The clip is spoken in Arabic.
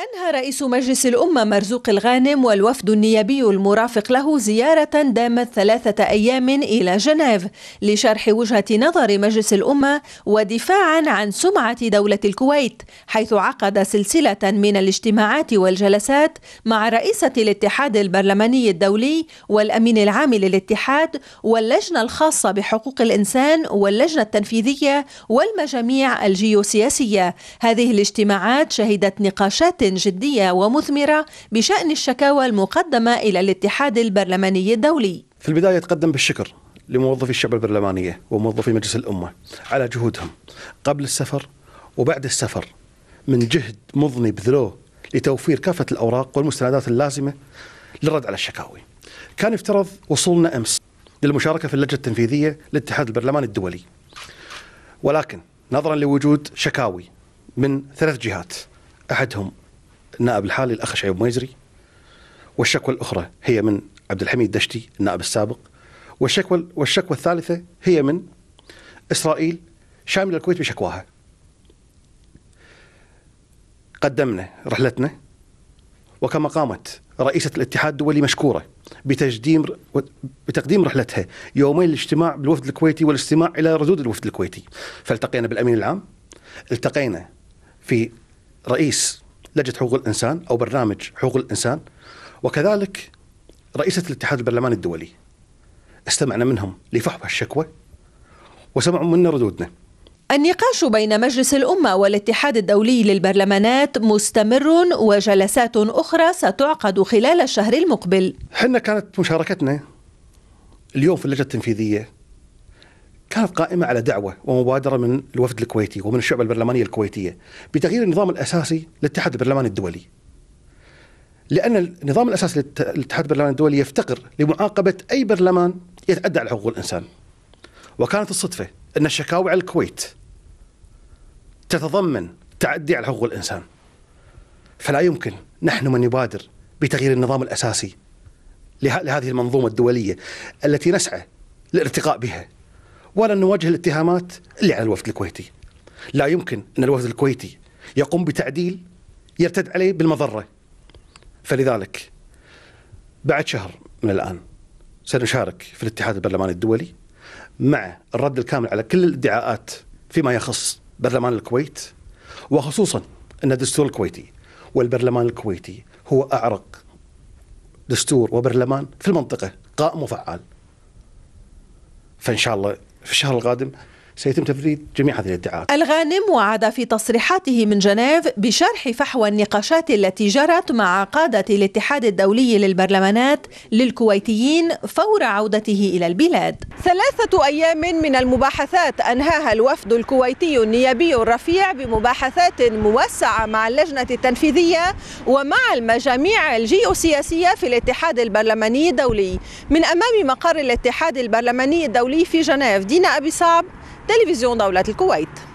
أنهى رئيس مجلس الأمة مرزوق الغانم والوفد النيابي المرافق له زيارة دامت ثلاثة أيام إلى جنيف لشرح وجهة نظر مجلس الأمة ودفاعا عن سمعة دولة الكويت حيث عقد سلسلة من الاجتماعات والجلسات مع رئيسة الاتحاد البرلماني الدولي والأمين العام للاتحاد واللجنة الخاصة بحقوق الإنسان واللجنة التنفيذية والمجاميع الجيوسياسية هذه الاجتماعات شهدت نقاشات جدية ومثمرة بشأن الشكاوى المقدمة إلى الاتحاد البرلماني الدولي في البداية تقدم بالشكر لموظفي الشعب البرلمانية وموظفي مجلس الأمة على جهودهم قبل السفر وبعد السفر من جهد مضني بذلوه لتوفير كافة الأوراق والمستندات اللازمة للرد على الشكاوي كان يفترض وصولنا أمس للمشاركة في اللجنة التنفيذية للاتحاد البرلماني الدولي ولكن نظرا لوجود شكاوي من ثلاث جهات أحدهم النائب الحالي الاخ شعيب ميزري والشكوى الاخرى هي من عبد الحميد دشتي النائب السابق والشكوى والشكوى الثالثه هي من اسرائيل شامله الكويت بشكواها. قدمنا رحلتنا وكما قامت رئيسة الاتحاد الدولي مشكورة بتقديم بتقديم رحلتها يومين الاجتماع بالوفد الكويتي والاستماع إلى ردود الوفد الكويتي فالتقينا بالأمين العام التقينا في رئيس لجنه حقوق الانسان او برنامج حقوق الانسان وكذلك رئيسه الاتحاد البرلماني الدولي استمعنا منهم لفحوى الشكوى وسمعوا منا ردودنا النقاش بين مجلس الأمة والاتحاد الدولي للبرلمانات مستمر وجلسات أخرى ستعقد خلال الشهر المقبل حنا كانت مشاركتنا اليوم في اللجنة التنفيذية كانت قائمة على دعوة ومبادرة من الوفد الكويتي ومن الشعب البرلمانية الكويتية بتغيير النظام الأساسي للاتحاد البرلماني الدولي لأن النظام الأساسي للاتحاد البرلماني الدولي يفتقر لمعاقبة أي برلمان يتعدى على حقوق الإنسان وكانت الصدفة أن الشكاوي على الكويت تتضمن تعدي على حقوق الإنسان فلا يمكن نحن من نبادر بتغيير النظام الأساسي لهذه المنظومة الدولية التي نسعى للارتقاء بها ولا نواجه الاتهامات اللي على الوفد الكويتي لا يمكن أن الوفد الكويتي يقوم بتعديل يرتد عليه بالمضرة فلذلك بعد شهر من الآن سنشارك في الاتحاد البرلماني الدولي مع الرد الكامل على كل الادعاءات فيما يخص برلمان الكويت وخصوصا أن الدستور الكويتي والبرلمان الكويتي هو أعرق دستور وبرلمان في المنطقة قائم وفعال فإن شاء الله في الشهر القادم سيتم تفريد جميع هذه الادعاءات الغانم وعد في تصريحاته من جنيف بشرح فحوى النقاشات التي جرت مع قادة الاتحاد الدولي للبرلمانات للكويتيين فور عودته إلى البلاد ثلاثة أيام من المباحثات أنهاها الوفد الكويتي النيابي الرفيع بمباحثات موسعة مع اللجنة التنفيذية ومع المجاميع الجيوسياسية في الاتحاد البرلماني الدولي من أمام مقر الاتحاد البرلماني الدولي في جنيف دينا أبي صعب تلفزيون دولة الكويت